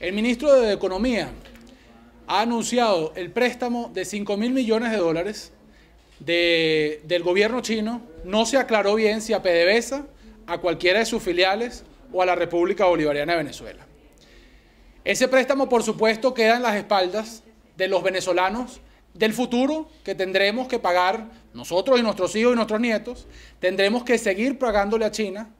El ministro de Economía ha anunciado el préstamo de 5 mil millones de dólares del gobierno chino. No se aclaró bien si a PDVSA, a cualquiera de sus filiales o a la República Bolivariana de Venezuela. Ese préstamo, por supuesto, queda en las espaldas de los venezolanos del futuro que tendremos que pagar nosotros y nuestros hijos y nuestros nietos. Tendremos que seguir pagándole a China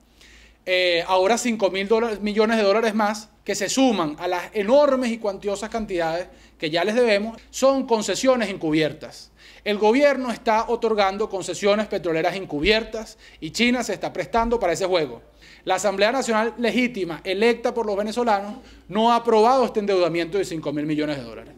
eh, ahora 5 mil millones de dólares más, que se suman a las enormes y cuantiosas cantidades que ya les debemos, son concesiones encubiertas. El gobierno está otorgando concesiones petroleras encubiertas y China se está prestando para ese juego. La Asamblea Nacional legítima, electa por los venezolanos, no ha aprobado este endeudamiento de 5 mil millones de dólares.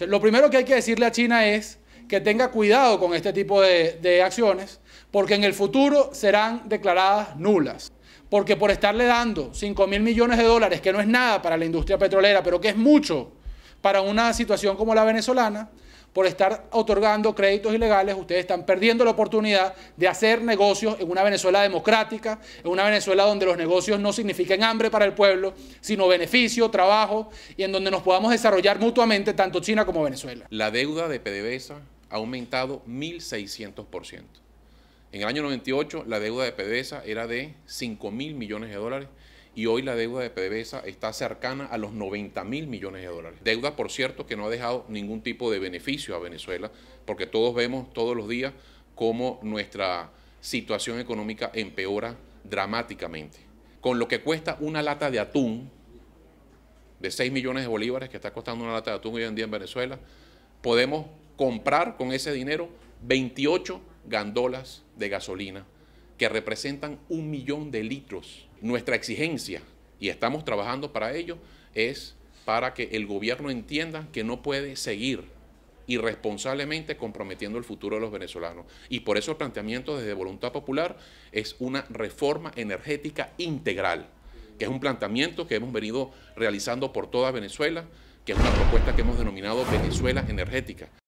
lo primero que hay que decirle a China es que tenga cuidado con este tipo de acciones, porque en el futuro serán declaradas nulas porque por estarle dando 5 mil millones de dólares, que no es nada para la industria petrolera, pero que es mucho para una situación como la venezolana, por estar otorgando créditos ilegales, ustedes están perdiendo la oportunidad de hacer negocios en una Venezuela democrática, en una Venezuela donde los negocios no signifiquen hambre para el pueblo, sino beneficio, trabajo y en donde nos podamos desarrollar mutuamente tanto China como Venezuela. La deuda de PDVSA ha aumentado 1.600%. En el año 98 la deuda de PDVSA era de 5 mil millones de dólares y hoy la deuda de PDVSA está cercana a los 90 mil millones de dólares. Deuda, por cierto, que no ha dejado ningún tipo de beneficio a Venezuela, porque todos vemos todos los días cómo nuestra situación económica empeora dramáticamente. Con lo que cuesta una lata de atún, de 6 millones de bolívares que está costando una lata de atún hoy en día en Venezuela, podemos comprar con ese dinero 28 gandolas de gasolina que representan un millón de litros. Nuestra exigencia, y estamos trabajando para ello, es para que el gobierno entienda que no puede seguir irresponsablemente comprometiendo el futuro de los venezolanos. Y por eso el planteamiento desde Voluntad Popular es una reforma energética integral, que es un planteamiento que hemos venido realizando por toda Venezuela, que es una propuesta que hemos denominado Venezuela Energética.